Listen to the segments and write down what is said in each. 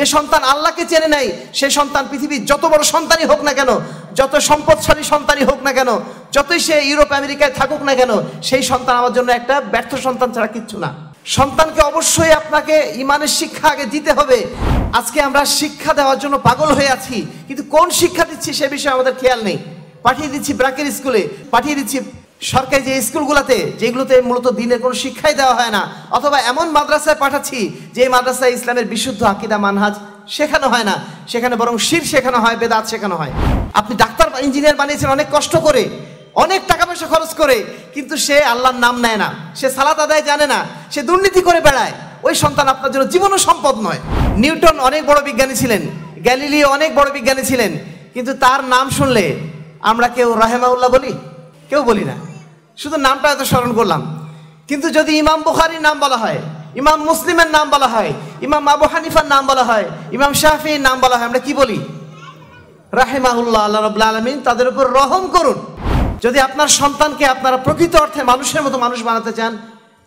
যে সন্তান আল্লাহকে চেনে নাই সে সন্তান পৃথিবীর যত বড় সন্তানই হোক না কেন যত সম্পদশালী সন্তানই হোক না কেন যতই সে ইউরোপ আমেরিকায় থাকুক না কেন সেই সন্তান আমার জন্য একটা ব্যর্থ সন্তান ছাড়া কিচ্ছু না সন্তানকে অবশ্যই আপনাকে ইমানের শিক্ষা আগে দিতে হবে আজকে আমরা শিক্ষা দেওয়ার জন্য পাগল হয়ে আছি কিন্তু কোন শিক্ষা দিচ্ছি সে বিষয়ে আমাদের খেয়াল নেই পাঠিয়ে দিচ্ছি ব্রাকের স্কুলে পাঠিয়ে দিচ্ছি সরকারি যে স্কুলগুলোতে যেগুলোতে মূলত দিনের কোনো শিক্ষাই দেওয়া হয় না অথবা এমন মাদ্রাসায় পাঠাচ্ছি যে মাদ্রাসায় ইসলামের বিশুদ্ধ আকিদা মানহাজ শেখানো হয় না সেখানে বরং শির শেখানো হয় বেদাত শেখানো হয় আপনি ডাক্তার ইঞ্জিনিয়ার বানিয়েছেন অনেক কষ্ট করে অনেক টাকা পয়সা খরচ করে কিন্তু সে আল্লাহর নাম নেয় না সে সালাদ আদায় জানে না সে দুর্নীতি করে বেড়ায় ওই সন্তান আপনার জন্য জীবনও সম্পদ নয় নিউটন অনেক বড় বিজ্ঞানী ছিলেন গ্যালিলিও অনেক বড় বিজ্ঞানী ছিলেন কিন্তু তার নাম শুনলে আমরা কেউ রাহেমাউল্লাহ বলি কেউ বলি না শুধু নামটা এত স্মরণ করলাম কিন্তু যদি ইমাম বুখারির নাম বলা হয় ইমাম মুসলিমের নাম বলা হয় ইমাম আবু হানিফার নাম বলা হয় ইমাম শাহফির নাম বলা হয় আমরা কি বলি রাহেমাহুল্লাহ আল্লাহ রবুল্লা আলমিন তাদের উপর রহম করুন যদি আপনার সন্তানকে আপনারা প্রকৃত অর্থে মানুষের মতো মানুষ বানাতে চান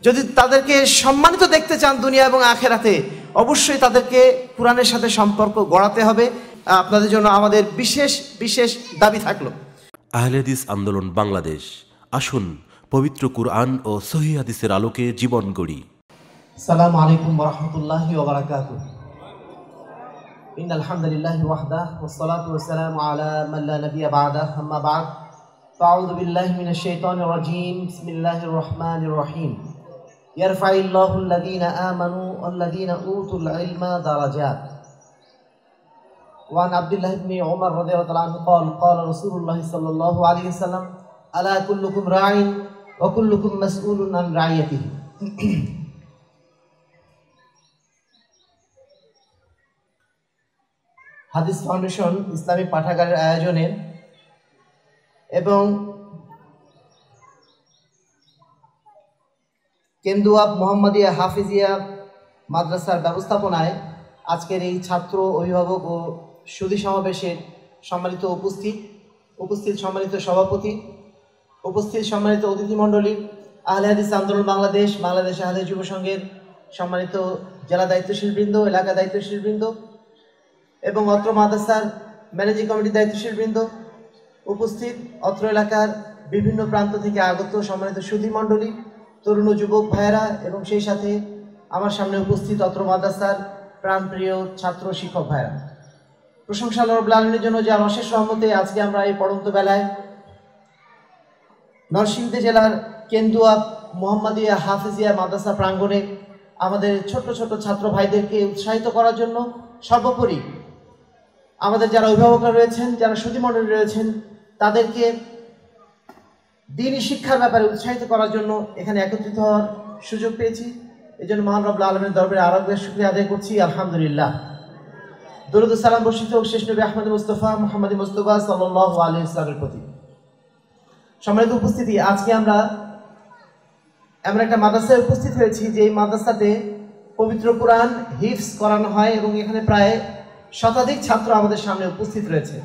যদি তাদেরকে সম্মানিত দেখতে চান দুনিয়া এবং আখেরাতে অবশ্যই তাদেরকে কোরআনের সাথে সম্পর্ক গড়াতে হবে আপনাদের জন্য আমাদের বিশেষ বিশেষ দাবি থাকলো আহলেদিস আন্দোলন বাংলাদেশ আসুন পবিত্র কুরআন ও সহি হাদিসের আলোকে জীবন গড়ি সালাম আলাইকুম রহমতুল্লাহ ওবরাকাত ইন আলহামদুলিল্লাহ ওয়াহদা والصلاه والسلام على من لا نبي بعده اما بعد فاعوذ بالله من الشيطان الرجيم بسم الله الرحمن الرحيم يرفع الله الذين امنوا والذين اوتوا العلم درجات وعن عبد الله بن عمر رضي الله عنه قال قال رسول الله صلى الله عليه وسلم আলা কুল্লুকুম রাইন অকুল্লুকুম মাসউলুন আন রাইয়াতিহি হাদিস ফাউন্ডেশন ইসলামী পাঠাগারের আয়োজনে এবং কেন্দুয়াব মোহাম্মদিয়া হাফিজিয়া মাদ্রাসার ব্যবস্থাপনায় আজকের এই ছাত্র অভিভাবক ও সুধী সমাবেশের সম্মানিত উপস্থিত উপস্থিত সম্মানিত সভাপতি উপস্থিত সম্মানিত অতিথি মণ্ডলী আহলে হাদিস আন্দোলন বাংলাদেশ বাংলাদেশ আহলে যুব সংঘের সম্মানিত জেলা দায়িত্বশীলবৃন্দ এলাকা দায়িত্বশীলবৃন্দ এবং অত্র মাদ্রাসার ম্যানেজিং কমিটির দায়িত্বশীলবৃন্দ উপস্থিত অত্র এলাকার বিভিন্ন প্রান্ত থেকে আগত সম্মানিত মণ্ডলী তরুণ যুবক ভাইয়েরা এবং সেই সাথে আমার সামনে উপস্থিত অত্র মাদ্রাসার প্রাণপ্রিয় ছাত্র শিক্ষক ভাইয়েরা প্রশংসা রব লালনের জন্য যে আমার শেষ সহমতে আজকে আমরা এই পড়ন্ত বেলায় নরসিংদী জেলার কেন্দুয়া মোহাম্মদিয়া হাফিজিয়া মাদ্রাসা প্রাঙ্গণে আমাদের ছোট ছোট ছাত্র ভাইদেরকে উৎসাহিত করার জন্য সর্বোপরি আমাদের যারা অভিভাবকরা রয়েছেন যারা সুতিমণ্ডলী রয়েছেন তাদেরকে দিনই শিক্ষার ব্যাপারে উৎসাহিত করার জন্য এখানে একত্রিত হওয়ার সুযোগ পেয়েছি এই জন্য মহান আলমের দরবারে আরবদের সুক্রিয়া আদায় করছি আলহামদুলিল্লাহ দরুদ সালাম বর্ষিত শেষ নবী আহমদ মুস্তফা মোহাম্মদ মুস্তফা সাল্লাহ আলী ইসলামের প্রতি সম্মানিত উপস্থিতি আজকে আমরা এমন একটা মাদ্রাসায় উপস্থিত হয়েছি যে মাদ্রাসাতে পবিত্র কোরআন হিফস করানো হয় এবং এখানে প্রায় শতাধিক ছাত্র আমাদের সামনে উপস্থিত রয়েছে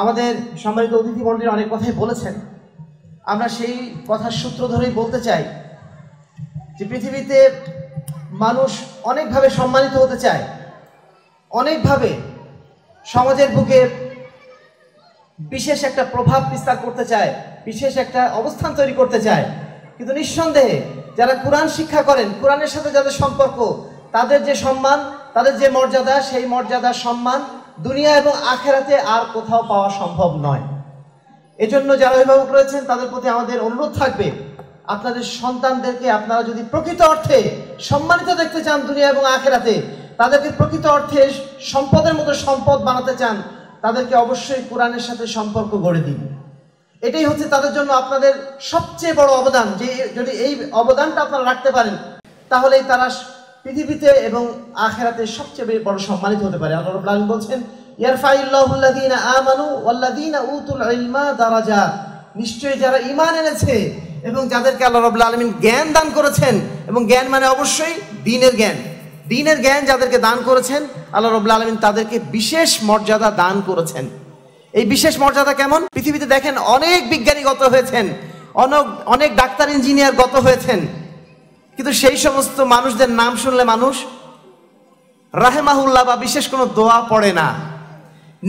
আমাদের সম্মানিত অতিথি মন্ডলী অনেক কথাই বলেছেন আমরা সেই কথার সূত্র ধরেই বলতে চাই যে পৃথিবীতে মানুষ অনেকভাবে সম্মানিত হতে চায় অনেকভাবে সমাজের বুকে বিশেষ একটা প্রভাব বিস্তার করতে চায় বিশেষ একটা অবস্থান তৈরি করতে চায় কিন্তু নিঃসন্দেহে যারা কোরআন শিক্ষা করেন কোরআনের সাথে যাদের সম্পর্ক তাদের যে সম্মান তাদের যে মর্যাদা সেই মর্যাদা সম্মান দুনিয়া এবং আখেরাতে আর কোথাও পাওয়া সম্ভব নয় এজন্য যারা অভিভাবক রয়েছেন তাদের প্রতি আমাদের অনুরোধ থাকবে আপনাদের সন্তানদেরকে আপনারা যদি প্রকৃত অর্থে সম্মানিত দেখতে চান দুনিয়া এবং আখেরাতে তাদেরকে প্রকৃত অর্থে সম্পদের মতো সম্পদ বানাতে চান তাদেরকে অবশ্যই কোরআনের সাথে সম্পর্ক গড়ে দিন এটাই হচ্ছে তাদের জন্য আপনাদের সবচেয়ে বড় অবদান যে যদি এই অবদানটা আপনারা রাখতে পারেন তাহলেই তারা পৃথিবীতে এবং আখেরাতে সবচেয়ে বড় সম্মানিত হতে পারে আল্লাহ রব্লান বলছেন ইয়ারফাইল্লাহুল্লাদিনা আমানু ওয়াল্লাদিনা উতুল ইলমা দারাজা নিশ্চয়ই যারা ইমান এনেছে এবং যাদেরকে আল্লাহ রব্লা আলমিন জ্ঞান দান করেছেন এবং জ্ঞান মানে অবশ্যই দিনের জ্ঞান দিনের জ্ঞান যাদেরকে দান করেছেন আল্লাহ রবুল্লা আলমিন তাদেরকে বিশেষ মর্যাদা দান করেছেন এই বিশেষ মর্যাদা কেমন পৃথিবীতে দেখেন অনেক বিজ্ঞানী গত হয়েছেন অনেক অনেক ডাক্তার ইঞ্জিনিয়ার গত হয়েছেন কিন্তু সেই সমস্ত মানুষদের নাম শুনলে মানুষ রাহেমাহুল্লাহ বা বিশেষ কোনো দোয়া পড়ে না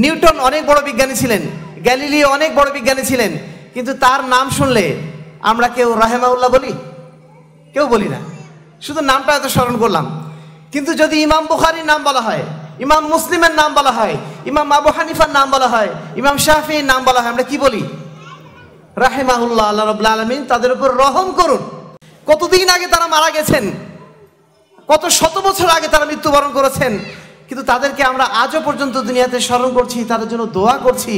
নিউটন অনেক বড় বিজ্ঞানী ছিলেন গ্যালিলি অনেক বড় বিজ্ঞানী ছিলেন কিন্তু তার নাম শুনলে আমরা কেউ রাহেমাউল্লাহ বলি কেউ বলি না শুধু নামটা এত স্মরণ করলাম কিন্তু যদি ইমাম বুখারির নাম বলা হয় ইমাম মুসলিমের নাম বলা হয় ইমাম আবু হানিফার নাম বলা হয় ইমাম শাহফির নাম বলা হয় আমরা কি বলি রাহেমাহুল্লাহ আল্লাহ রবুল্লা আলমিন তাদের উপর রহম করুন কতদিন আগে তারা মারা গেছেন কত শত বছর আগে তারা মৃত্যুবরণ করেছেন কিন্তু তাদেরকে আমরা আজও পর্যন্ত দুনিয়াতে স্মরণ করছি তাদের জন্য দোয়া করছি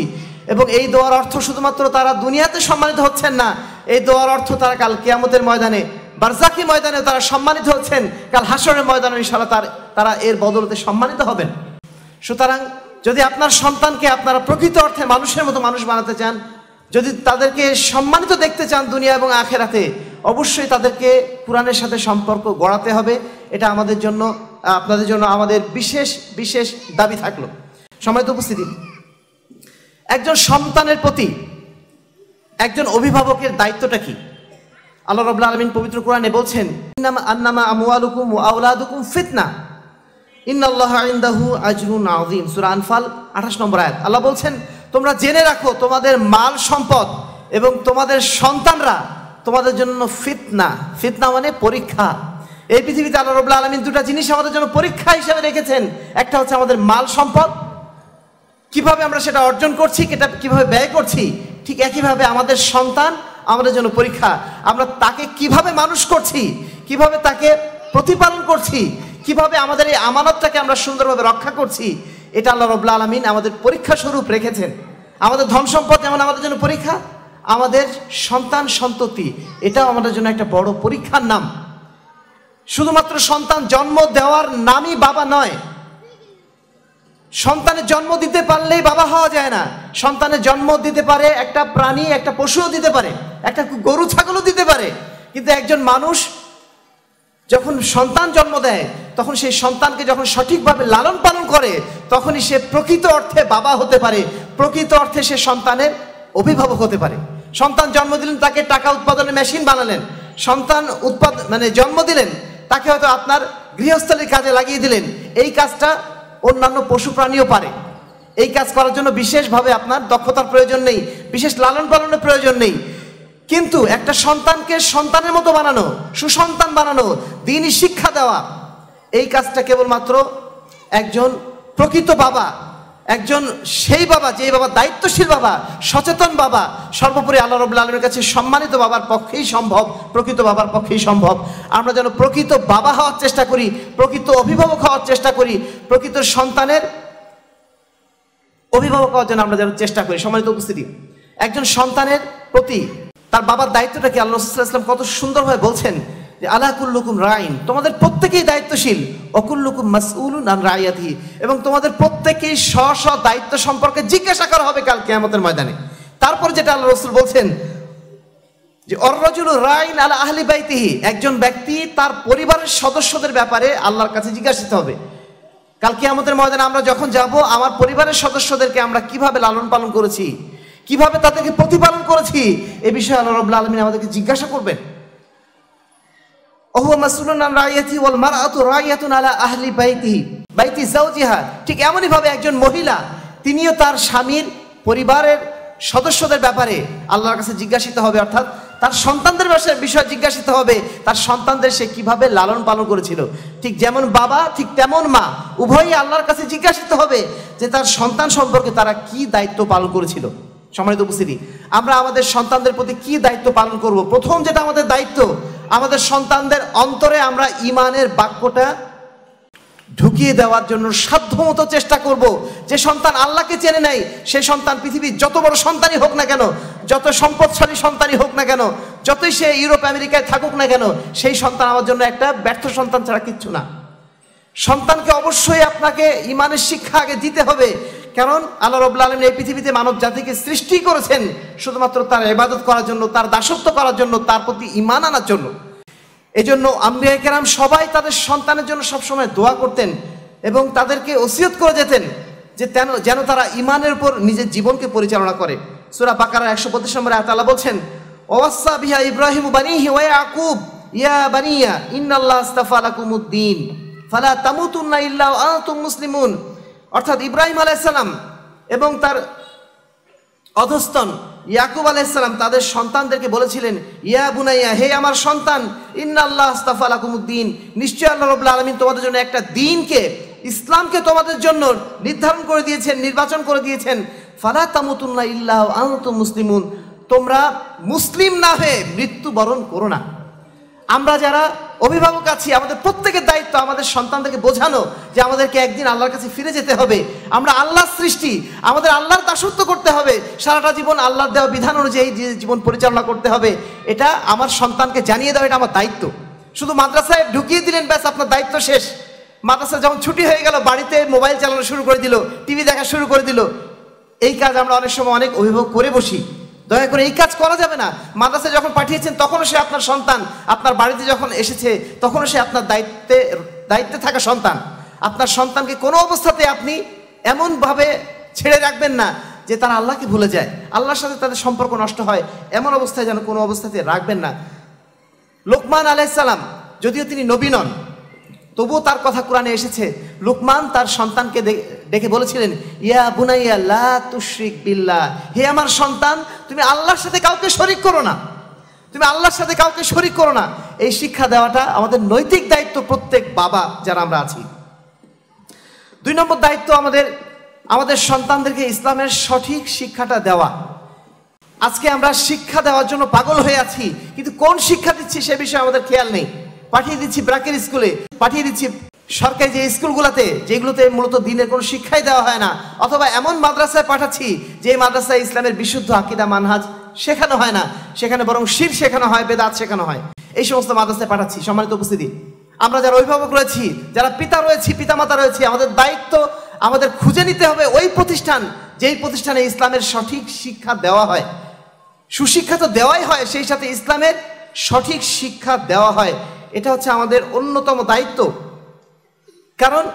এবং এই দোয়ার অর্থ শুধুমাত্র তারা দুনিয়াতে সম্মানিত হচ্ছেন না এই দোয়ার অর্থ তারা কাল কেয়ামতের ময়দানে বারজাকি ময়দানে তারা সম্মানিত হচ্ছেন কাল হাসরের ময়দানে ইনশাআল্লাহ তার তারা এর বদলতে সম্মানিত হবেন সুতরাং যদি আপনার সন্তানকে আপনারা প্রকৃত অর্থে মানুষের মতো মানুষ বানাতে চান যদি তাদেরকে সম্মানিত দেখতে চান দুনিয়া এবং আখেরাতে অবশ্যই তাদেরকে কোরআনের সাথে সম্পর্ক গড়াতে হবে এটা আমাদের জন্য আপনাদের জন্য আমাদের বিশেষ বিশেষ দাবি থাকলো সময় তো উপস্থিতি একজন সন্তানের প্রতি একজন অভিভাবকের দায়িত্বটা কী আল্লাহ রবুল্লা আলমিন পবিত্র কোরআনে বলছেন আন্নামা আমুয়ালুকুম আউলাদুকুম ফিতনা ইন্নাল্লাহ ইন্দাহু আজরুন আউদ্দিন সুরা আঠাশ নম্বর আয়াত আল্লাহ বলছেন তোমরা জেনে রাখো তোমাদের মাল সম্পদ এবং তোমাদের সন্তানরা তোমাদের জন্য ফিতনা ফিতনা মানে পরীক্ষা এই পৃথিবীতে আল্লাহ রবুল্লা আলমিন দুটা জিনিস আমাদের জন্য পরীক্ষা হিসাবে রেখেছেন একটা হচ্ছে আমাদের মাল সম্পদ কিভাবে আমরা সেটা অর্জন করছি এটা কিভাবে ব্যয় করছি ঠিক একইভাবে আমাদের সন্তান আমাদের জন্য পরীক্ষা আমরা তাকে কিভাবে মানুষ করছি কিভাবে তাকে প্রতিপালন করছি কিভাবে আমাদের এই আমানতটাকে আমরা সুন্দরভাবে রক্ষা করছি এটা আল্লাহ রবুল্লা আলমিন আমাদের পরীক্ষা স্বরূপ রেখেছেন আমাদের ধন সম্পদ যেমন আমাদের জন্য পরীক্ষা আমাদের সন্তান সন্ততি এটাও আমাদের জন্য একটা বড় পরীক্ষার নাম শুধুমাত্র সন্তান জন্ম দেওয়ার নামই বাবা নয় সন্তানের জন্ম দিতে পারলেই বাবা হওয়া যায় না সন্তানের জন্ম দিতে পারে একটা প্রাণী একটা পশুও দিতে পারে একটা গরু ছাগলও দিতে পারে কিন্তু একজন মানুষ যখন সন্তান জন্ম দেয় তখন সেই সন্তানকে যখন সঠিকভাবে লালন পালন করে তখনই সে প্রকৃত অর্থে বাবা হতে পারে প্রকৃত অর্থে সে সন্তানের অভিভাবক হতে পারে সন্তান জন্ম দিলেন তাকে টাকা উৎপাদনের মেশিন বানালেন সন্তান উৎপাদ মানে জন্ম দিলেন তাকে হয়তো আপনার গৃহস্থলীর কাজে লাগিয়ে দিলেন এই কাজটা অন্যান্য পশু প্রাণীও পারে এই কাজ করার জন্য বিশেষভাবে আপনার দক্ষতার প্রয়োজন নেই বিশেষ লালন পালনের প্রয়োজন নেই কিন্তু একটা সন্তানকে সন্তানের মতো বানানো সুসন্তান বানানো দিনই শিক্ষা দেওয়া এই কাজটা কেবলমাত্র একজন প্রকৃত বাবা একজন সেই বাবা যে বাবা দায়িত্বশীল বাবা সচেতন বাবা সর্বোপরি আল্লাহ রবুল্লা আলমের কাছে সম্মানিত বাবার পক্ষেই সম্ভব প্রকৃত বাবার পক্ষেই সম্ভব আমরা যেন প্রকৃত বাবা হওয়ার চেষ্টা করি প্রকৃত অভিভাবক হওয়ার চেষ্টা করি প্রকৃত সন্তানের অভিভাবক হওয়ার জন্য আমরা যেন চেষ্টা করি সম্মানিত উপস্থিতি একজন সন্তানের প্রতি তার বাবার দায়িত্বটা কি আল্লাহ ইসলাম কত সুন্দরভাবে বলছেন যে লুকুম রাইন তোমাদের প্রত্যেকেই দায়িত্বশীল অকুল লুকুম মাসউল আন রায়াতি এবং তোমাদের প্রত্যেকেই স্ব স্ব দায়িত্ব সম্পর্কে জিজ্ঞাসা করা হবে কাল কিয়ামতের ময়দানে তারপর যেটা আল্লাহ রসুল বলছেন যে অররজুল রাইন আলা আহলি বাইতিহি একজন ব্যক্তি তার পরিবারের সদস্যদের ব্যাপারে আল্লাহর কাছে জিজ্ঞাসিত হবে কালকে আমাদের ময়দানে আমরা যখন যাব আমার পরিবারের সদস্যদেরকে আমরা কিভাবে লালন পালন করেছি কিভাবে তাদেরকে প্রতিপালন করেছি এ বিষয়ে আল্লাহ রবুল্লা আলমিন আমাদেরকে জিজ্ঞাসা করবেন ওহুয়া মাসুলুন আন আলা আহলি বাইতিহি বাইতি জাওজিহা ঠিক এমনই ভাবে একজন মহিলা তিনিও তার স্বামীর পরিবারের সদস্যদের ব্যাপারে আল্লাহর কাছে জিজ্ঞাসিত হবে অর্থাৎ তার সন্তানদের বিষয়ে জিজ্ঞাসিত হবে তার সন্তানদের সে কিভাবে লালন পালন করেছিল ঠিক যেমন বাবা ঠিক তেমন মা উভয়ই আল্লাহর কাছে জিজ্ঞাসিত হবে যে তার সন্তান সম্পর্কে তারা কি দায়িত্ব পালন করেছিল সম্মানিত উপস্থিতি আমরা আমাদের সন্তানদের প্রতি কি দায়িত্ব পালন করব প্রথম যেটা আমাদের দায়িত্ব আমাদের সন্তানদের অন্তরে আমরা ইমানের বাক্যটা ঢুকিয়ে দেওয়ার জন্য সাধ্যমতো চেষ্টা করব যে সন্তান আল্লাহকে চেনে নাই সে সন্তান পৃথিবীর যত বড় সন্তানই হোক না কেন যত সম্পদশালী সন্তানই হোক না কেন যতই সে ইউরোপ আমেরিকায় থাকুক না কেন সেই সন্তান আমার জন্য একটা ব্যর্থ সন্তান ছাড়া কিচ্ছু না সন্তানকে অবশ্যই আপনাকে ইমানের শিক্ষা আগে দিতে হবে কারণ আল্লাহ রবুল্লা আলম এই পৃথিবীতে মানব জাতিকে সৃষ্টি করেছেন শুধুমাত্র তার এবাদত করার জন্য তার দাসত্ব করার জন্য তার প্রতি ইমান আনার জন্য এজন্য জন্য কেরাম সবাই তাদের সন্তানের জন্য সবসময় দোয়া করতেন এবং তাদেরকে ওসিয়ত করে যেতেন যে তেন যেন তারা ইমানের উপর নিজের জীবনকে পরিচালনা করে সুরা বাকারা একশো পঁচিশ নম্বরে আতালা বলছেন ওয়াসা বিহা ইব্রাহিম বানি ওয়া আকুব ইয়া বানিয়া ইন্নাল্লাহ আস্তাফা আলাকুমুদ্দিন ফালা তামুতুন্না ইল্লা আনতুম মুসলিমুন অর্থাৎ ইব্রাহিম আলাইসাল্লাম এবং তার অধস্তন ইয়াকুব আলাইসালাম তাদের সন্তানদেরকে বলেছিলেন ইয়া বুনাইয়া হে আমার সন্তান ইন্না আল্লাহ আস্তাফা আলাকুমুদ্দিন নিশ্চয় আল্লাহ রবুল্লা আলমিন তোমাদের জন্য একটা দিনকে ইসলামকে তোমাদের জন্য নির্ধারণ করে দিয়েছেন নির্বাচন করে দিয়েছেন ফালা তামুতুল্লাহ ইল্লাহ আহত মুসলিমুন তোমরা মুসলিম না হয়ে মৃত্যুবরণ করো না আমরা যারা অভিভাবক আছি আমাদের প্রত্যেকের দায়িত্ব আমাদের সন্তানদেরকে বোঝানো যে আমাদেরকে একদিন আল্লাহর কাছে ফিরে যেতে হবে আমরা আল্লাহর সৃষ্টি আমাদের আল্লাহর দাসত্ব করতে হবে সারাটা জীবন আল্লাহর দেওয়া বিধান অনুযায়ী জীবন পরিচালনা করতে হবে এটা আমার সন্তানকে জানিয়ে দেওয়া এটা আমার দায়িত্ব শুধু মাদ্রাসায় ঢুকিয়ে দিলেন ব্যাস আপনার দায়িত্ব শেষ মাদ্রাসা যখন ছুটি হয়ে গেল বাড়িতে মোবাইল চালানো শুরু করে দিল টিভি দেখা শুরু করে দিল এই কাজ আমরা অনেক সময় অনেক অভিভাবক করে বসি দয়া করে এই কাজ করা যাবে না মাদ্রাসায় যখন পাঠিয়েছেন তখনও সে আপনার সন্তান আপনার বাড়িতে যখন এসেছে তখনও সে আপনার দায়িত্বে দায়িত্বে থাকা সন্তান আপনার সন্তানকে কোনো অবস্থাতে আপনি এমনভাবে ছেড়ে রাখবেন না যে তারা আল্লাহকে ভুলে যায় আল্লাহর সাথে তাদের সম্পর্ক নষ্ট হয় এমন অবস্থায় যেন কোনো অবস্থাতে রাখবেন না লোকমান আলাইসালাম যদিও তিনি নবী নন তবুও তার কথা কোরআনে এসেছে লুকমান তার সন্তানকে ডেকে বলেছিলেন ইয়া বুনাইয়া লা তুশরিক বিল্লাহ হে আমার সন্তান তুমি আল্লাহর সাথে কাউকে শরিক করো না তুমি আল্লাহর সাথে কাউকে শরিক করো না এই শিক্ষা দেওয়াটা আমাদের নৈতিক দায়িত্ব প্রত্যেক বাবা যারা আমরা আছি দুই নম্বর দায়িত্ব আমাদের আমাদের সন্তানদেরকে ইসলামের সঠিক শিক্ষাটা দেওয়া আজকে আমরা শিক্ষা দেওয়ার জন্য পাগল হয়ে আছি কিন্তু কোন শিক্ষা দিচ্ছি সে বিষয়ে আমাদের খেয়াল নেই পাঠিয়ে দিচ্ছি ব্রাকের স্কুলে পাঠিয়ে দিচ্ছি সরকারি যে স্কুলগুলোতে যেগুলোতে মূলত দিনের কোনো শিক্ষাই দেওয়া হয় না অথবা এমন মাদ্রাসায় পাঠাচ্ছি যে মাদ্রাসায় ইসলামের বিশুদ্ধ আকিদা মানহাজ শেখানো হয় না সেখানে বরং শির শেখানো হয় বেদাত শেখানো হয় এই সমস্ত মাদ্রাসায় পাঠাচ্ছি সম্মানিত উপস্থিতি আমরা যারা অভিভাবক রয়েছি যারা পিতা রয়েছি পিতামাতা রয়েছি আমাদের দায়িত্ব আমাদের খুঁজে নিতে হবে ওই প্রতিষ্ঠান যেই প্রতিষ্ঠানে ইসলামের সঠিক শিক্ষা দেওয়া হয় সুশিক্ষা তো দেওয়াই হয় সেই সাথে ইসলামের সঠিক শিক্ষা দেওয়া হয় এটা হচ্ছে আমাদের অন্যতম দায়িত্ব কারণ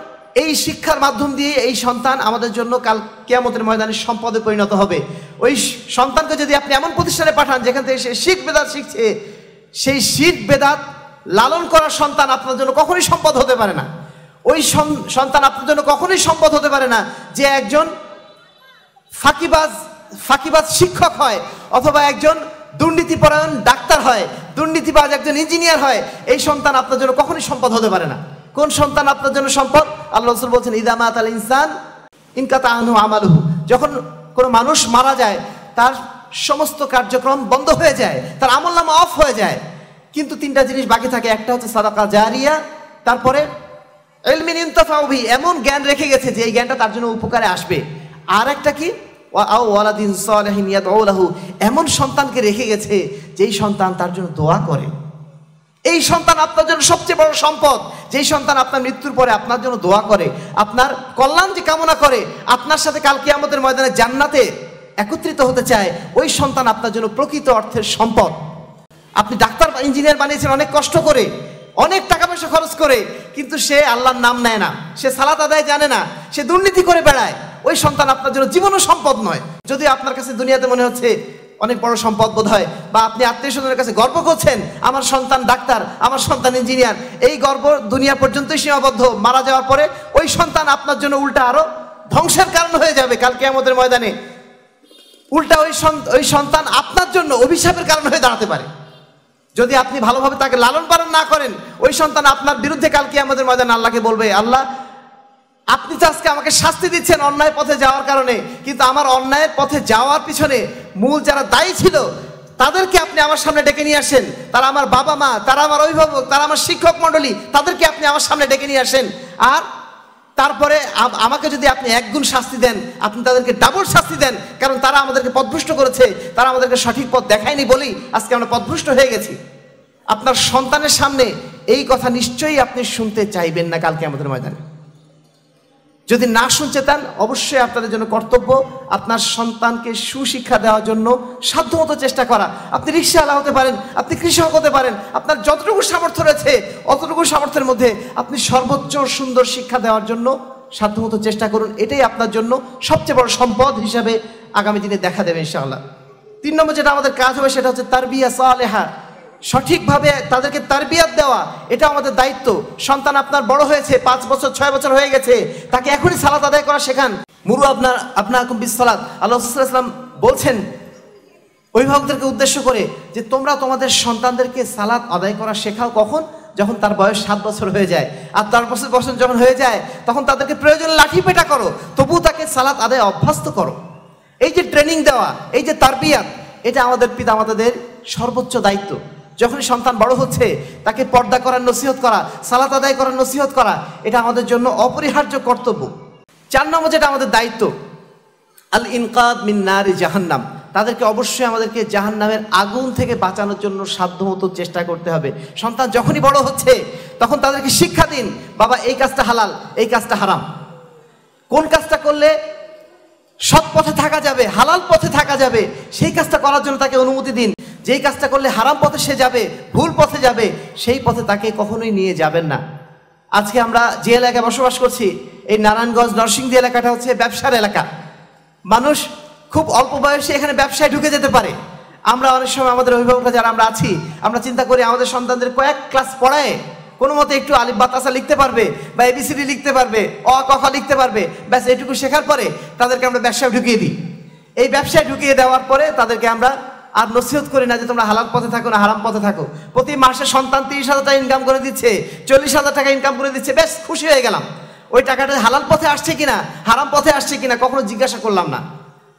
এই শিক্ষার মাধ্যম দিয়ে এই সন্তান আমাদের জন্য কাল কেয়ামতের ময়দানে সম্পদে পরিণত হবে ওই সন্তানকে যদি আপনি এমন প্রতিষ্ঠানে পাঠান যেখান থেকে সে শিখ বেদাত শিখছে সেই শিখ বেদাত লালন করার সন্তান আপনার জন্য কখনোই সম্পদ হতে পারে না ওই সন্তান আপনার জন্য কখনোই সম্পদ হতে পারে না যে একজন ফাঁকিবাজ ফাঁকিবাজ শিক্ষক হয় অথবা একজন দুর্নীতিপরায়ণ ডাক্তার হয় দুর্নীতিবাজ একজন ইঞ্জিনিয়ার হয় এই সন্তান আপনার জন্য কখনই সম্পদ হতে পারে না কোন সন্তান আপনার জন্য সম্পদ আল্লাহ রসুল বলছেন ইদামাত আল ইনসান ইনকাতা আনু আমালহু যখন কোনো মানুষ মারা যায় তার সমস্ত কার্যক্রম বন্ধ হয়ে যায় তার আমল নামা অফ হয়ে যায় কিন্তু তিনটা জিনিস বাকি থাকে একটা হচ্ছে সাদাকা জারিয়া তারপরে এলমিন ইন্তফাউবি এমন জ্ঞান রেখে গেছে যে এই জ্ঞানটা তার জন্য উপকারে আসবে আর একটা কি ওয়ালাদিন এমন সন্তানকে রেখে গেছে যেই সন্তান তার জন্য দোয়া করে এই সন্তান আপনার জন্য সবচেয়ে বড় সম্পদ যেই সন্তান আপনার মৃত্যুর পরে আপনার জন্য দোয়া করে আপনার কল্যাণ যে কামনা করে আপনার সাথে কালকে আমাদের ময়দানে জান্নাতে একত্রিত হতে চায় ওই সন্তান আপনার জন্য প্রকৃত অর্থের সম্পদ আপনি ডাক্তার বা ইঞ্জিনিয়ার বানিয়েছেন অনেক কষ্ট করে অনেক টাকা পয়সা খরচ করে কিন্তু সে আল্লাহর নাম নেয় না সে সালাত আদায় জানে না সে দুর্নীতি করে বেড়ায় ওই সন্তান আপনার জন্য জীবনও সম্পদ নয় যদি আপনার কাছে দুনিয়াতে মনে হচ্ছে অনেক বড় সম্পদ বোধ হয় বা আপনি আত্মীয় স্বজনের কাছে গর্ব করছেন আমার সন্তান ডাক্তার আমার সন্তান ইঞ্জিনিয়ার এই গর্ব দুনিয়া পর্যন্তই সীমাবদ্ধ মারা যাওয়ার পরে ওই সন্তান আপনার জন্য উল্টা আরো ধ্বংসের কারণ হয়ে যাবে কালকে আমাদের ময়দানে উল্টা ওই ওই সন্তান আপনার জন্য অভিশাপের কারণ হয়ে দাঁড়াতে পারে যদি আপনি ভালোভাবে তাকে লালন পালন না করেন ওই সন্তান আপনার বিরুদ্ধে কালকে আমাদের ময়দান আল্লাহকে বলবে আল্লাহ আপনি তো আজকে আমাকে শাস্তি দিচ্ছেন অন্যায় পথে যাওয়ার কারণে কিন্তু আমার অন্যায়ের পথে যাওয়ার পিছনে মূল যারা দায়ী ছিল তাদেরকে আপনি আমার সামনে ডেকে নিয়ে আসেন তারা আমার বাবা মা তারা আমার অভিভাবক তারা আমার শিক্ষক মণ্ডলী তাদেরকে আপনি আমার সামনে ডেকে নিয়ে আসেন আর তারপরে আমাকে যদি আপনি একগুণ শাস্তি দেন আপনি তাদেরকে ডাবল শাস্তি দেন কারণ তারা আমাদেরকে পদভুষ্ট করেছে তারা আমাদেরকে সঠিক পথ দেখায়নি বলেই আজকে আমরা পদভুষ্ট হয়ে গেছি আপনার সন্তানের সামনে এই কথা নিশ্চয়ই আপনি শুনতে চাইবেন না কালকে আমাদের ময়দানে যদি না শুনছে তান অবশ্যই আপনাদের জন্য কর্তব্য আপনার সন্তানকে সুশিক্ষা দেওয়ার জন্য সাধ্যমতো চেষ্টা করা আপনি রিক্সাওয়ালা হতে পারেন আপনি কৃষক হতে পারেন আপনার যতটুকু সামর্থ্য রয়েছে অতটুকু সামর্থ্যের মধ্যে আপনি সর্বোচ্চ সুন্দর শিক্ষা দেওয়ার জন্য সাধ্যমতো চেষ্টা করুন এটাই আপনার জন্য সবচেয়ে বড় সম্পদ হিসাবে আগামী দিনে দেখা দেবে ইনশাআল্লাহ তিন নম্বর যেটা আমাদের কাজ হবে সেটা হচ্ছে তার বিয়া সালেহা সঠিকভাবে তাদেরকে তারবিয়াত দেওয়া এটা আমাদের দায়িত্ব সন্তান আপনার বড় হয়েছে পাঁচ বছর ছয় বছর হয়ে গেছে তাকে এখনই সালাত আদায় করা শেখান মুরু আপনার আপনার কম্পিস সালাত আল্লাহাম বলছেন অভিভাবকদেরকে উদ্দেশ্য করে যে তোমরা তোমাদের সন্তানদেরকে সালাত আদায় করা শেখাও কখন যখন তার বয়স সাত বছর হয়ে যায় আর তার বছর বছর যখন হয়ে যায় তখন তাদেরকে প্রয়োজন লাঠি পেটা করো তবু তাকে সালাত আদায় অভ্যস্ত করো এই যে ট্রেনিং দেওয়া এই যে তারবিয়াত এটা আমাদের পিতা মাতাদের সর্বোচ্চ দায়িত্ব যখন সন্তান বড় হচ্ছে তাকে পর্দা করার নসিহত করা সালাত আদায় করার নসিহত করা এটা আমাদের জন্য অপরিহার্য কর্তব্য চার নম্বর যেটা আমাদের দায়িত্ব আল ইনকাদ মিন নারি জাহান্নাম তাদেরকে অবশ্যই আমাদেরকে জাহান নামের আগুন থেকে বাঁচানোর জন্য সাধ্যমতো চেষ্টা করতে হবে সন্তান যখনই বড় হচ্ছে তখন তাদেরকে শিক্ষা দিন বাবা এই কাজটা হালাল এই কাজটা হারাম কোন কাজটা করলে সৎ পথে থাকা যাবে হালাল পথে থাকা যাবে সেই কাজটা করার জন্য তাকে অনুমতি দিন যেই কাজটা করলে হারাম পথে সে যাবে ভুল পথে যাবে সেই পথে তাকে কখনোই নিয়ে যাবেন না আজকে আমরা যে এলাকায় বসবাস করছি এই নারায়ণগঞ্জ নরসিংদী এলাকাটা হচ্ছে ব্যবসার এলাকা মানুষ খুব অল্প বয়সে এখানে ব্যবসায় ঢুকে যেতে পারে আমরা অনেক সময় আমাদের অভিভাবকরা যারা আমরা আছি আমরা চিন্তা করি আমাদের সন্তানদের কয়েক ক্লাস পড়ায় কোনো মতে একটু আলিফ বাতাসা লিখতে পারবে বা এবিসিডি লিখতে পারবে অ কখ লিখতে পারবে ব্যাস এটুকু শেখার পরে তাদেরকে আমরা ব্যবসায় ঢুকিয়ে দিই এই ব্যবসায় ঢুকিয়ে দেওয়ার পরে তাদেরকে আমরা আর নসিহত করি না যে তোমরা হালাল পথে থাকো না হারাম পথে থাকো প্রতি মাসে সন্তান তিরিশ হাজার টাকা ইনকাম করে দিচ্ছে চল্লিশ হাজার টাকা ইনকাম করে দিচ্ছে বেশ খুশি হয়ে গেলাম ওই টাকাটা হালাল পথে আসছে কিনা হারাম পথে আসছে কিনা কখনো জিজ্ঞাসা করলাম না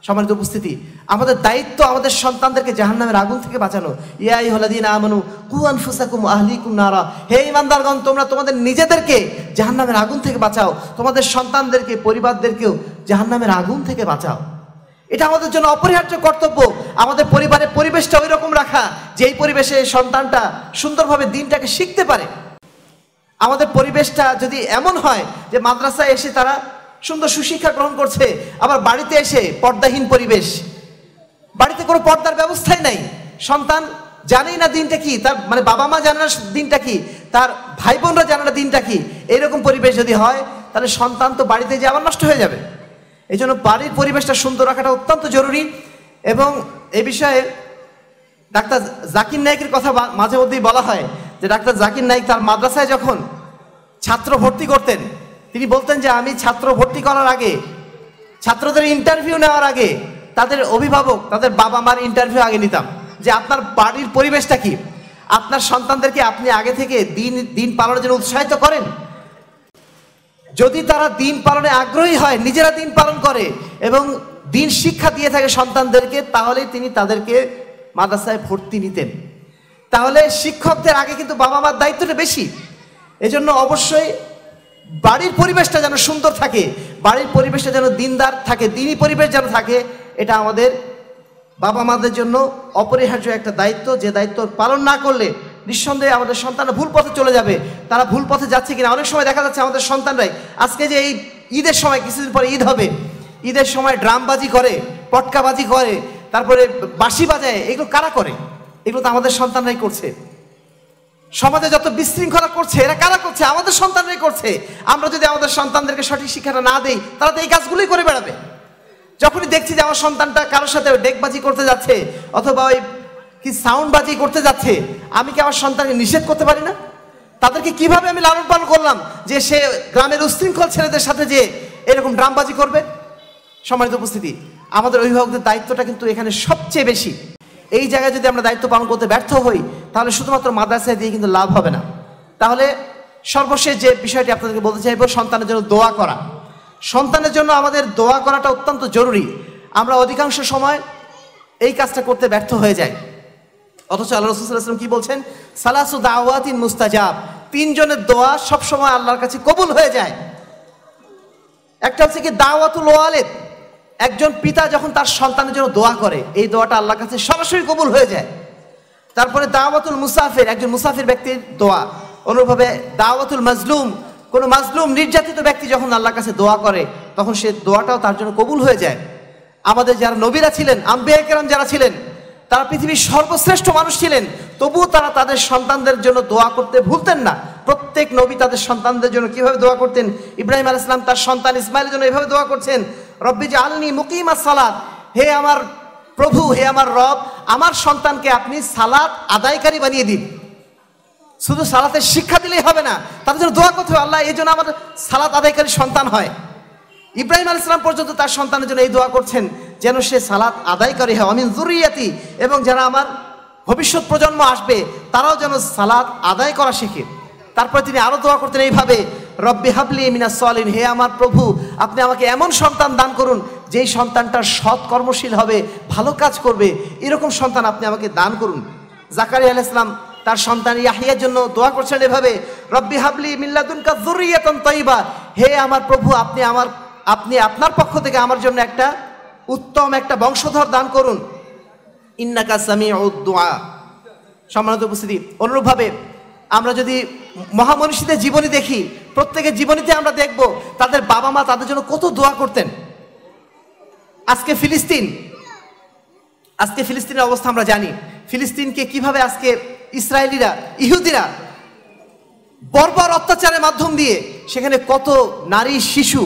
সম্মানিত উপস্থিতি আমাদের দায়িত্ব আমাদের সন্তানদেরকে জাহান নামের আগুন থেকে বাঁচানো ইয়াই দিন আমানু কুয়ান ফুসাকুম আহলিকুম নারা হে ইমানদারগণ তোমরা তোমাদের নিজেদেরকে জাহান নামের আগুন থেকে বাঁচাও তোমাদের সন্তানদেরকে পরিবারদেরকেও জাহান নামের আগুন থেকে বাঁচাও এটা আমাদের জন্য অপরিহার্য কর্তব্য আমাদের পরিবেশটা ওই রকম রাখা যে এই পরিবেশে সন্তানটা সুন্দরভাবে দিনটাকে শিখতে পারে আমাদের পরিবেশটা যদি এমন হয় যে মাদ্রাসায় এসে তারা সুন্দর সুশিক্ষা গ্রহণ করছে আবার বাড়িতে এসে পর্দাহীন পরিবেশ বাড়িতে কোনো পর্দার ব্যবস্থাই নাই সন্তান জানেই না দিনটা কি তার মানে বাবা মা জানে না দিনটা কি তার ভাই বোনরা জানে না দিনটা কি এইরকম পরিবেশ যদি হয় তাহলে সন্তান তো বাড়িতে যে আবার নষ্ট হয়ে যাবে এই জন্য বাড়ির পরিবেশটা সুন্দর রাখাটা অত্যন্ত জরুরি এবং এ বিষয়ে ডাক্তার জাকির নায়কের কথা মাঝে মধ্যেই বলা হয় যে ডাক্তার জাকির নায়ক তার মাদ্রাসায় যখন ছাত্র ভর্তি করতেন তিনি বলতেন যে আমি ছাত্র ভর্তি করার আগে ছাত্রদের ইন্টারভিউ নেওয়ার আগে তাদের অভিভাবক তাদের বাবা মার ইন্টারভিউ আগে নিতাম যে আপনার বাড়ির পরিবেশটা কি আপনার সন্তানদেরকে আপনি আগে থেকে দিন দিন পালনের জন্য উৎসাহিত করেন যদি তারা দিন পালনে আগ্রহী হয় নিজেরা দিন পালন করে এবং দিন শিক্ষা দিয়ে থাকে সন্তানদেরকে তাহলে তিনি তাদেরকে মাদ্রাসায় ভর্তি নিতেন তাহলে শিক্ষকদের আগে কিন্তু বাবা মার দায়িত্বটা বেশি এজন্য অবশ্যই বাড়ির পরিবেশটা যেন সুন্দর থাকে বাড়ির পরিবেশটা যেন দিনদার থাকে দিনই পরিবেশ যেন থাকে এটা আমাদের বাবা মাদের জন্য অপরিহার্য একটা দায়িত্ব যে দায়িত্ব পালন না করলে নিঃসন্দেহে আমাদের সন্তানরা ভুল পথে চলে যাবে তারা ভুল পথে যাচ্ছে কিনা অনেক সময় দেখা যাচ্ছে আমাদের সন্তানরাই আজকে যে এই ঈদের সময় কিছুদিন পরে ঈদ হবে ঈদের সময় ড্রামবাজি করে পটকাবাজি করে তারপরে বাঁশি বাজায় এগুলো কারা করে এগুলো তো আমাদের সন্তানরাই করছে সমাজে যত বিশৃঙ্খলা করছে এরা কারা করছে আমাদের সন্তানরাই করছে আমরা যদি আমাদের সন্তানদেরকে সঠিক শিক্ষাটা না দেই তারা তো এই কাজগুলোই করে বেড়াবে যখনই দেখছি যে আমার সন্তানটা কারোর সাথে ডেকবাজি করতে যাচ্ছে অথবা ওই কি সাউন্ড বাজি করতে যাচ্ছে আমি কি আমার সন্তানকে নিষেধ করতে পারি না তাদেরকে কিভাবে আমি লালন পালন করলাম যে সে গ্রামের উশৃঙ্খল ছেলেদের সাথে যে এরকম ড্রামবাজি করবে সম্মানিত উপস্থিতি আমাদের অভিভাবকদের দায়িত্বটা কিন্তু এখানে সবচেয়ে বেশি এই জায়গায় যদি আমরা দায়িত্ব পালন করতে ব্যর্থ হই তাহলে শুধুমাত্র মাদ্রাসায় দিয়ে কিন্তু লাভ হবে না তাহলে সর্বশেষ যে বিষয়টি আপনাদেরকে বলতে চাইব সন্তানের জন্য দোয়া করা সন্তানের জন্য আমাদের দোয়া করাটা অত্যন্ত জরুরি আমরা অধিকাংশ সময় এই কাজটা করতে ব্যর্থ হয়ে যাই অথচ আল্লাহ রসুলাম কি বলছেন সালাসু দাওয়াতিন মুস্তাজাব তিনজনের দোয়া সবসময় আল্লাহর কাছে কবুল হয়ে যায় একটা হচ্ছে কি দাওয়াতুল ওয়ালেদ একজন পিতা যখন তার সন্তানের জন্য দোয়া করে এই দোয়াটা আল্লাহর কাছে সরাসরি কবুল হয়ে যায় তারপরে দাওয়াতুল মুসাফির একজন মুসাফির ব্যক্তির দোয়া অনুরূপভাবে দাওয়াতুল মাজলুম কোনো মাজলুম নির্যাতিত ব্যক্তি যখন আল্লাহর কাছে দোয়া করে তখন সে দোয়াটাও তার জন্য কবুল হয়ে যায় আমাদের যারা নবীরা ছিলেন আম্বিয়া কেরাম যারা ছিলেন তারা পৃথিবীর সর্বশ্রেষ্ঠ মানুষ ছিলেন তবুও তারা তাদের সন্তানদের জন্য দোয়া করতে ভুলতেন না প্রত্যেক নবী তাদের সন্তানদের জন্য কিভাবে দোয়া করতেন ইব্রাহিম আল ইসলাম তার সন্তান ইসমাইলের জন্য এভাবে দোয়া করছেন রব্বি আলনি মুকিম সালাদ হে আমার প্রভু হে আমার রব আমার সন্তানকে আপনি সালাদ আদায়কারী বানিয়ে দিন শুধু সালাতের শিক্ষা দিলেই হবে না তাদের জন্য দোয়া করতে হবে আল্লাহ এই জন্য আমার সালাত আদায়কারী সন্তান হয় ইব্রাহিম আল ইসলাম পর্যন্ত তার সন্তানের জন্য এই দোয়া করছেন যেন সে সালাত আদায়কারী হয় আমি জুরিয়াতি এবং যারা আমার ভবিষ্যৎ প্রজন্ম আসবে তারাও যেন সালাদ আদায় করা শেখে তারপরে তিনি আরও দোয়া করতেন এইভাবে রব্বি হাবলি মিনা সালিন হে আমার প্রভু আপনি আমাকে এমন সন্তান দান করুন যেই সন্তানটা সৎ কর্মশীল হবে ভালো কাজ করবে এরকম সন্তান আপনি আমাকে দান করুন জাকারি আল ইসলাম তার সন্তান ইয়াহিয়ার জন্য দোয়া করছেন এভাবে রব্বি হাবলি কা জুরিয়াতন তৈবা হে আমার প্রভু আপনি আমার আপনি আপনার পক্ষ থেকে আমার জন্য একটা উত্তম একটা বংশধর দান করুন ইন্নাকা সামি দোয়া সম্মানিত উপস্থিতি অনুরূপভাবে আমরা যদি মহামনীষীদের জীবনী দেখি প্রত্যেকের জীবনীতে আমরা দেখব তাদের বাবা মা তাদের জন্য কত দোয়া করতেন আজকে ফিলিস্তিন আজকে ফিলিস্তিনের অবস্থা আমরা জানি ফিলিস্তিনকে কিভাবে আজকে ইসরায়েলিরা ইহুদিরা বর্বর অত্যাচারের মাধ্যম দিয়ে সেখানে কত নারী শিশু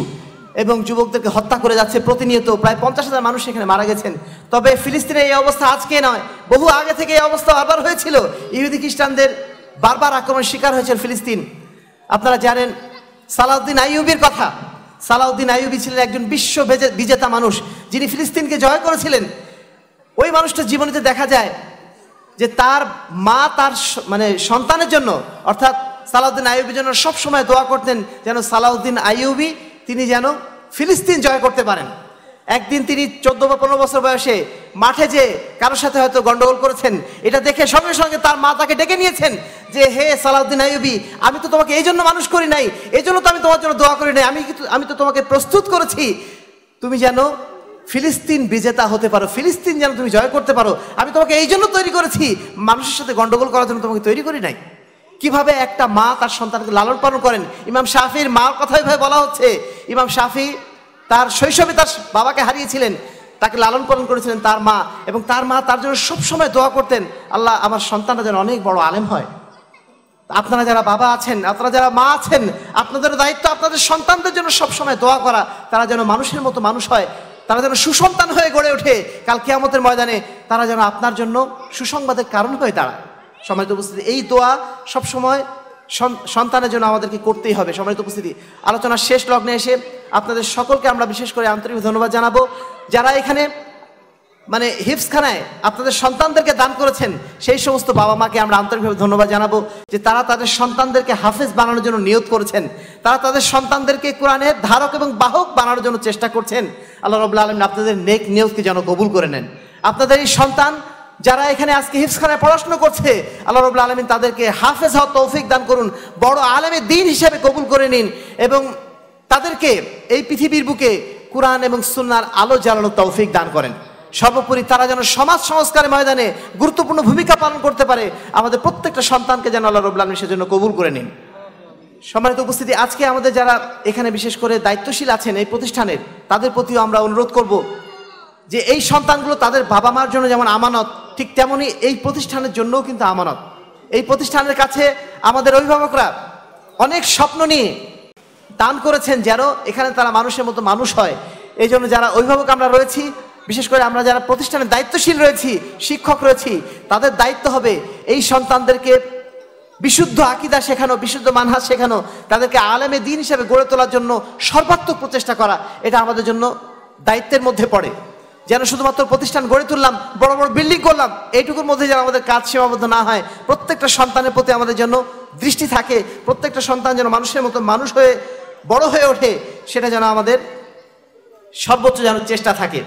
এবং যুবকদেরকে হত্যা করে যাচ্ছে প্রতিনিয়ত প্রায় পঞ্চাশ হাজার মানুষ সেখানে মারা গেছেন তবে ফিলিস্তিনের এই অবস্থা আজকে নয় বহু আগে থেকে এই অবস্থা আবার হয়েছিল ইহুদি খ্রিস্টানদের বারবার আক্রমণ শিকার হয়েছেন ফিলিস্তিন আপনারা জানেন সালাউদ্দিন আইয়ুবির কথা সালাউদ্দিন আইয়ুবি ছিলেন একজন বিশ্ব বিজেতা মানুষ যিনি ফিলিস্তিনকে জয় করেছিলেন ওই মানুষটা জীবনীতে দেখা যায় যে তার মা তার মানে সন্তানের জন্য অর্থাৎ সালাউদ্দিন আইয়ুবির জন্য সবসময় দোয়া করতেন যেন সালাউদ্দিন আইয়ুবি তিনি যেন ফিলিস্তিন জয় করতে পারেন একদিন তিনি চোদ্দ বা পনেরো বছর বয়সে মাঠে যে কারোর সাথে হয়তো গন্ডগোল করেছেন এটা দেখে সঙ্গে সঙ্গে তার মা তাকে ডেকে নিয়েছেন যে হে সালাউদ্দিন আইবি আমি তো তোমাকে এই জন্য মানুষ করি নাই এই জন্য তো আমি তোমার জন্য দোয়া করি নাই আমি আমি তো তোমাকে প্রস্তুত করেছি তুমি যেন ফিলিস্তিন বিজেতা হতে পারো ফিলিস্তিন যেন তুমি জয় করতে পারো আমি তোমাকে এই জন্য তৈরি করেছি মানুষের সাথে গন্ডগোল করার জন্য তোমাকে তৈরি করি নাই কিভাবে একটা মা তার সন্তানকে লালন পালন করেন ইমাম শাফির মার কথা এভাবে বলা হচ্ছে ইমাম শাফি তার শৈশবে তার বাবাকে হারিয়েছিলেন তাকে লালন পালন করেছিলেন তার মা এবং তার মা তার জন্য সবসময় দোয়া করতেন আল্লাহ আমার সন্তানরা যেন অনেক বড় আলেম হয় আপনারা যারা বাবা আছেন আপনারা যারা মা আছেন আপনাদের দায়িত্ব আপনাদের সন্তানদের জন্য সবসময় দোয়া করা তারা যেন মানুষের মতো মানুষ হয় তারা যেন সুসন্তান হয়ে গড়ে ওঠে কাল কেয়ামতের ময়দানে তারা যেন আপনার জন্য সুসংবাদের কারণ হয়ে দাঁড়ায় সমাজ উপস্থিতি এই দোয়া সবসময় সন্তানের জন্য আমাদেরকে করতেই হবে সম্মানিত উপস্থিতি আলোচনার শেষ লগ্নে এসে আপনাদের সকলকে আমরা বিশেষ করে আন্তরিক ধন্যবাদ জানাবো যারা এখানে মানে হিপসখানায় আপনাদের সন্তানদেরকে দান করেছেন সেই সমস্ত বাবা মাকে আমরা আন্তরিকভাবে ধন্যবাদ জানাবো যে তারা তাদের সন্তানদেরকে হাফেজ বানানোর জন্য নিয়োগ করেছেন তারা তাদের সন্তানদেরকে কোরআনের ধারক এবং বাহক বানানোর জন্য চেষ্টা করছেন আল্লাহ রবুল্লা আলম আপনাদের নেক নিয়োগকে যেন কবুল করে নেন আপনাদের এই সন্তান যারা এখানে আজকে হিফসখানে পড়াশুনো করছে আল্লাহ রবুল্লা আলমিন তাদেরকে হাফেজ হওয়া তৌফিক দান করুন বড় আলেমের দিন হিসেবে কবুল করে নিন এবং তাদেরকে এই পৃথিবীর বুকে কোরআন এবং সুনার আলো জ্বালানো তৌফিক দান করেন সর্বোপরি তারা যেন সমাজ সংস্কারের ময়দানে গুরুত্বপূর্ণ ভূমিকা পালন করতে পারে আমাদের প্রত্যেকটা সন্তানকে যেন আল্লাহ রবুল্লা আলমিন সেজন্য কবুল করে নিন সম্মানিত উপস্থিতি আজকে আমাদের যারা এখানে বিশেষ করে দায়িত্বশীল আছেন এই প্রতিষ্ঠানের তাদের প্রতিও আমরা অনুরোধ করব যে এই সন্তানগুলো তাদের বাবা মার জন্য যেমন আমানত ঠিক তেমনি এই প্রতিষ্ঠানের জন্যও কিন্তু আমানত এই প্রতিষ্ঠানের কাছে আমাদের অভিভাবকরা অনেক স্বপ্ন নিয়ে দান করেছেন যেন এখানে তারা মানুষের মতো মানুষ হয় এই জন্য যারা অভিভাবক আমরা রয়েছি বিশেষ করে আমরা যারা প্রতিষ্ঠানের দায়িত্বশীল রয়েছি শিক্ষক রয়েছি তাদের দায়িত্ব হবে এই সন্তানদেরকে বিশুদ্ধ আকিদা শেখানো বিশুদ্ধ মানহাজ শেখানো তাদেরকে আলেমে দিন হিসেবে গড়ে তোলার জন্য সর্বাত্মক প্রচেষ্টা করা এটা আমাদের জন্য দায়িত্বের মধ্যে পড়ে যেন শুধুমাত্র প্রতিষ্ঠান গড়ে তুললাম বড় বড় বিল্ডিং করলাম এইটুকুর মধ্যে যেন আমাদের কাজ সীমাবদ্ধ না হয় প্রত্যেকটা সন্তানের প্রতি আমাদের জন্য দৃষ্টি থাকে প্রত্যেকটা সন্তান যেন মানুষের মতো মানুষ হয়ে বড় হয়ে ওঠে সেটা যেন আমাদের সর্বোচ্চ যেন চেষ্টা থাকে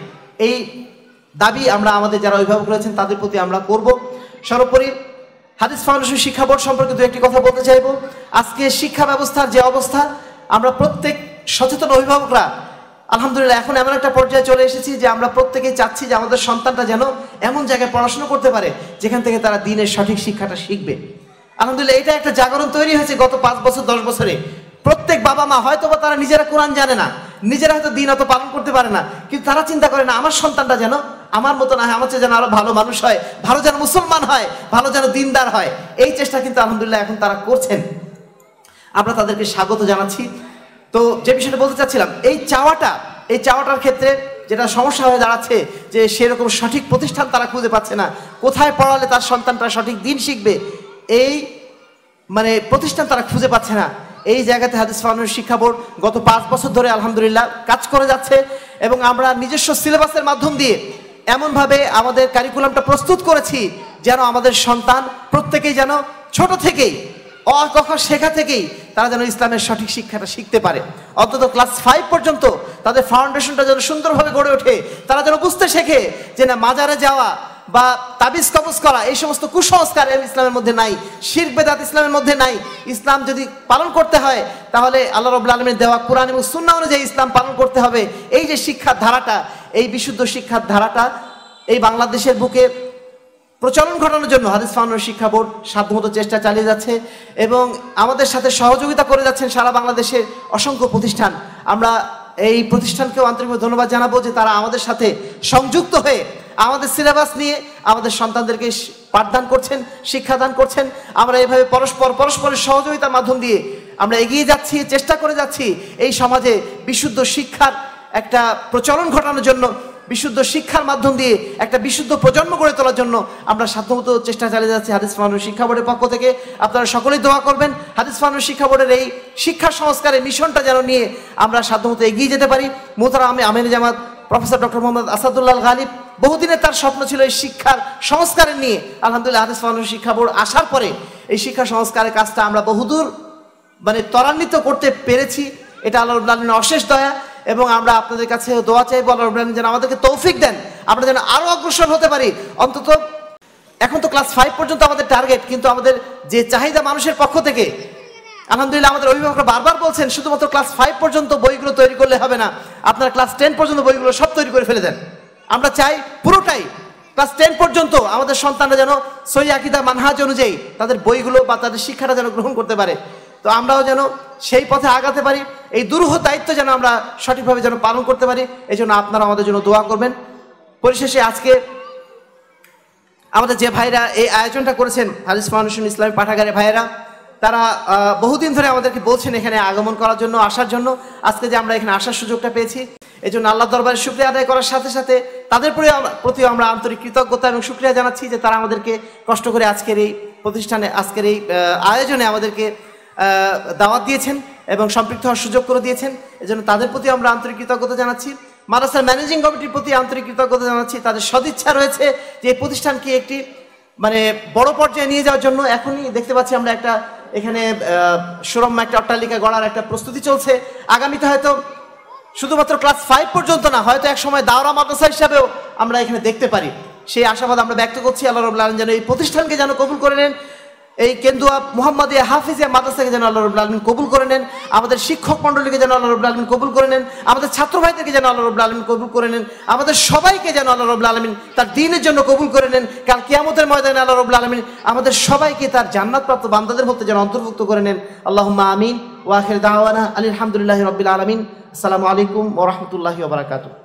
এই দাবি আমরা আমাদের যারা অভিভাবক রয়েছেন তাদের প্রতি আমরা করব সর্বোপরি হাদিস ফাউন্ডেশন শিক্ষা বোর্ড সম্পর্কে দু একটি কথা বলতে চাইব আজকে শিক্ষা ব্যবস্থার যে অবস্থা আমরা প্রত্যেক সচেতন অভিভাবকরা আলহামদুলিল্লাহ এখন এমন একটা পর্যায়ে চলে এসেছি যে আমরা প্রত্যেকেই চাচ্ছি যে আমাদের সন্তানটা যেন এমন জায়গায় পড়াশোনা করতে পারে যেখান থেকে তারা দিনের সঠিক শিক্ষাটা শিখবে আলহামদুলিল্লাহ এটা একটা জাগরণ তৈরি হয়েছে গত পাঁচ বছর দশ বছরে প্রত্যেক বাবা মা হয়তো বা তারা নিজেরা কোরআন জানে না নিজেরা হয়তো দিন অত পালন করতে পারে না কিন্তু তারা চিন্তা করে না আমার সন্তানটা যেন আমার মতো না হয় আমার চেয়ে যেন আরো ভালো মানুষ হয় ভালো যেন মুসলমান হয় ভালো যেন দিনদার হয় এই চেষ্টা কিন্তু আলহামদুলিল্লাহ এখন তারা করছেন আমরা তাদেরকে স্বাগত জানাচ্ছি তো যে বিষয়টা বলতে চাচ্ছিলাম এই চাওয়াটা এই চাওয়াটার ক্ষেত্রে যেটা সমস্যা হয়ে দাঁড়াচ্ছে যে সেরকম সঠিক প্রতিষ্ঠান তারা খুঁজে পাচ্ছে না কোথায় পড়ালে তার সন্তানটা সঠিক দিন শিখবে এই মানে প্রতিষ্ঠান তারা খুঁজে পাচ্ছে না এই জায়গাতে হাদিস ফানুর শিক্ষা বোর্ড গত পাঁচ বছর ধরে আলহামদুলিল্লাহ কাজ করে যাচ্ছে এবং আমরা নিজস্ব সিলেবাসের মাধ্যম দিয়ে এমনভাবে আমাদের কারিকুলামটা প্রস্তুত করেছি যেন আমাদের সন্তান প্রত্যেকেই যেন ছোট থেকেই অ শেখা থেকেই তারা যেন ইসলামের সঠিক শিক্ষাটা শিখতে পারে অন্তত ক্লাস ফাইভ পর্যন্ত তাদের ফাউন্ডেশনটা যেন সুন্দরভাবে গড়ে ওঠে তারা যেন বুঝতে শেখে যে না মাজারে যাওয়া বা তাবিজ কবজ করা এই সমস্ত কুসংস্কার ইসলামের মধ্যে নাই শির বেদাত ইসলামের মধ্যে নাই ইসলাম যদি পালন করতে হয় তাহলে আল্লাহ রবুল্লা আলমের দেওয়া কোরআন এবং সুন্না অনুযায়ী ইসলাম পালন করতে হবে এই যে শিক্ষার ধারাটা এই বিশুদ্ধ শিক্ষার ধারাটা এই বাংলাদেশের বুকে প্রচলন ঘটানোর জন্য হাদিস ফানোর শিক্ষা বোর্ড সাধ্যমতো চেষ্টা চালিয়ে যাচ্ছে এবং আমাদের সাথে সহযোগিতা করে যাচ্ছেন সারা বাংলাদেশের অসংখ্য প্রতিষ্ঠান আমরা এই প্রতিষ্ঠানকেও আন্তরিকভাবে ধন্যবাদ জানাবো যে তারা আমাদের সাথে সংযুক্ত হয়ে আমাদের সিলেবাস নিয়ে আমাদের সন্তানদেরকে পাঠদান করছেন শিক্ষাদান করছেন আমরা এভাবে পরস্পর পরস্পরের সহযোগিতার মাধ্যম দিয়ে আমরা এগিয়ে যাচ্ছি চেষ্টা করে যাচ্ছি এই সমাজে বিশুদ্ধ শিক্ষার একটা প্রচলন ঘটানোর জন্য বিশুদ্ধ শিক্ষার মাধ্যম দিয়ে একটা বিশুদ্ধ প্রজন্ম গড়ে তোলার জন্য আমরা সাধ্যমত চেষ্টা চালিয়ে যাচ্ছি হাদিস ফানুর শিক্ষা বোর্ডের পক্ষ থেকে আপনারা সকলেই দোয়া করবেন হাদিস ফানুর শিক্ষা বোর্ডের এই শিক্ষা সংস্কারের মিশনটা যেন নিয়ে আমরা সাধ্যমত এগিয়ে যেতে পারি মোতারা আমি আমির জামাত প্রফেসর ডক্টর মোহাম্মদ আসাদুল্লাহ গালিব বহুদিনের তার স্বপ্ন ছিল এই শিক্ষার সংস্কারের নিয়ে আলহামদুলিল্লাহ হাদিস ফানুর শিক্ষা বোর্ড আসার পরে এই শিক্ষা সংস্কারের কাজটা আমরা বহুদূর মানে ত্বরান্বিত করতে পেরেছি এটা আল্লাহ অশেষ দয়া এবং আমরা আপনাদের কাছে দোয়া চাই বলার যেন আমাদেরকে তৌফিক দেন আমরা যেন আরও অগ্রসর হতে পারি অন্তত এখন তো ক্লাস ফাইভ পর্যন্ত আমাদের টার্গেট কিন্তু আমাদের যে চাহিদা মানুষের পক্ষ থেকে আলহামদুলিল্লাহ আমাদের অভিভাবকরা বারবার বলছেন শুধুমাত্র ক্লাস ফাইভ পর্যন্ত বইগুলো তৈরি করলে হবে না আপনারা ক্লাস টেন পর্যন্ত বইগুলো সব তৈরি করে ফেলে দেন আমরা চাই পুরোটাই ক্লাস টেন পর্যন্ত আমাদের সন্তানরা যেন সই আকিদা মানহাজ অনুযায়ী তাদের বইগুলো বা তাদের শিক্ষাটা যেন গ্রহণ করতে পারে তো আমরাও যেন সেই পথে আগাতে পারি এই দুরূহ দায়িত্ব যেন আমরা সঠিকভাবে যেন পালন করতে পারি এই জন্য আপনারা আমাদের জন্য দোয়া করবেন পরিশেষে আজকে আমাদের যে ভাইরা এই আয়োজনটা করেছেন হারিস ফাউন্ডেশন ইসলামী পাঠাগারে ভাইয়েরা তারা বহুদিন ধরে আমাদেরকে বলছেন এখানে আগমন করার জন্য আসার জন্য আজকে যে আমরা এখানে আসার সুযোগটা পেয়েছি এই জন্য আল্লাহ দরবারে শুক্রিয়া আদায় করার সাথে সাথে তাদের প্রতি আমরা আন্তরিক কৃতজ্ঞতা এবং শুক্রিয়া জানাচ্ছি যে তারা আমাদেরকে কষ্ট করে আজকের এই প্রতিষ্ঠানে আজকের এই আয়োজনে আমাদেরকে দাওয়াত দিয়েছেন এবং সম্পৃক্ত হওয়ার সুযোগ করে দিয়েছেন এজন্য তাদের প্রতি আমরা আন্তরিক কৃতজ্ঞতা জানাচ্ছি মাদ্রাসার ম্যানেজিং কমিটির প্রতি আন্তরিক কৃতজ্ঞতা জানাচ্ছি তাদের সদিচ্ছা রয়েছে যে এই প্রতিষ্ঠানকে একটি মানে বড় পর্যায়ে নিয়ে যাওয়ার জন্য এখনই দেখতে পাচ্ছি আমরা একটা এখানে সুরম্য একটা অট্টালিকা গড়ার একটা প্রস্তুতি চলছে আগামীতে হয়তো শুধুমাত্র ক্লাস ফাইভ পর্যন্ত না হয়তো এক সময় দাওরা মাদ্রাসা হিসাবেও আমরা এখানে দেখতে পারি সেই আশাবাদ আমরা ব্যক্ত করছি আল্লাহ রবুল্লা যেন এই প্রতিষ্ঠানকে যেন কবুল করে নেন এই কেন্দুয়া মোহাম্মদিয়া হাফিজিয়া মাদ্রাসাকে যেন আল্লাহ রবুল আলমিন কবুল করে নেন আমাদের শিক্ষক মণ্ডলীকে যেন আল্লাহ রবুল আলমিন কবুল করে নেন আমাদের ছাত্র ভাইদেরকে যেন আল্লাহ রবুল আলমিন কবুল করে নেন আমাদের সবাইকে যেন আল্লাহ রবুল আলমিন তার দিনের জন্য কবুল করে নেন কাল কিয়ামতের ময়দানে আল্লাহ রবুল আলমিন আমাদের সবাইকে তার জান্নাতপ্রাপ্ত বান্দাদের মধ্যে যেন অন্তর্ভুক্ত করে নেন আল্লাহ আমিন ওয়াহের দাওয়ানা আলহামদুলিল্লাহ রবিল আলমিন আসসালামু আলাইকুম ওরহমতুল্লাহ বারাকাতু